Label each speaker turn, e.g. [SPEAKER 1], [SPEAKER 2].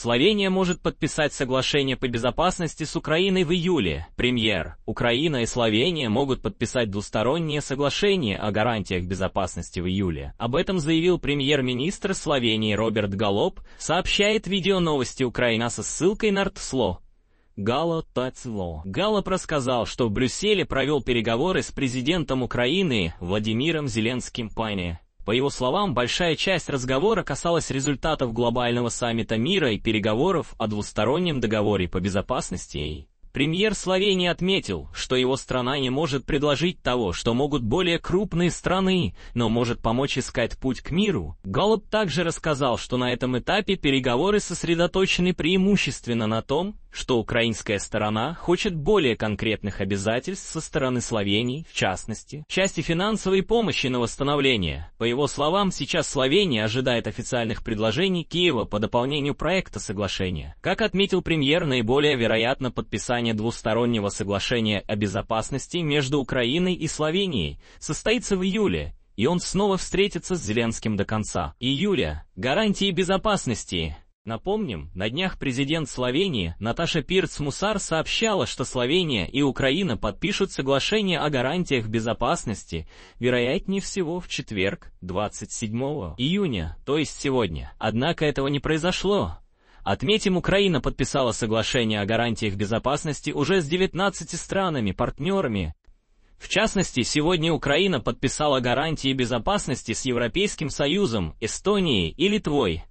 [SPEAKER 1] Словения может подписать соглашение по безопасности с Украиной в июле. Премьер. Украина и Словения могут подписать двустороннее соглашение о гарантиях безопасности в июле. Об этом заявил премьер-министр Словении Роберт Галоп, сообщает видео новости Украина со ссылкой на РТСЛО. Гало Тацло. Галлоп рассказал, что в Брюсселе провел переговоры с президентом Украины Владимиром Зеленским Пане. По его словам, большая часть разговора касалась результатов глобального саммита мира и переговоров о двустороннем договоре по безопасности. Премьер Словении отметил, что его страна не может предложить того, что могут более крупные страны, но может помочь искать путь к миру. Галлоп также рассказал, что на этом этапе переговоры сосредоточены преимущественно на том, что украинская сторона хочет более конкретных обязательств со стороны Словении, в частности, в части финансовой помощи на восстановление. По его словам, сейчас Словения ожидает официальных предложений Киева по дополнению проекта соглашения. Как отметил премьер, наиболее вероятно подписание двустороннего соглашения о безопасности между Украиной и Словенией состоится в июле, и он снова встретится с Зеленским до конца июля. Гарантии безопасности – Напомним, на днях президент Словении Наташа Пирц-Мусар сообщала, что Словения и Украина подпишут соглашение о гарантиях безопасности, вероятнее всего в четверг, 27 июня, то есть сегодня. Однако этого не произошло. Отметим, Украина подписала соглашение о гарантиях безопасности уже с 19 странами-партнерами, в частности, сегодня Украина подписала гарантии безопасности с Европейским Союзом, Эстонией и Литвой,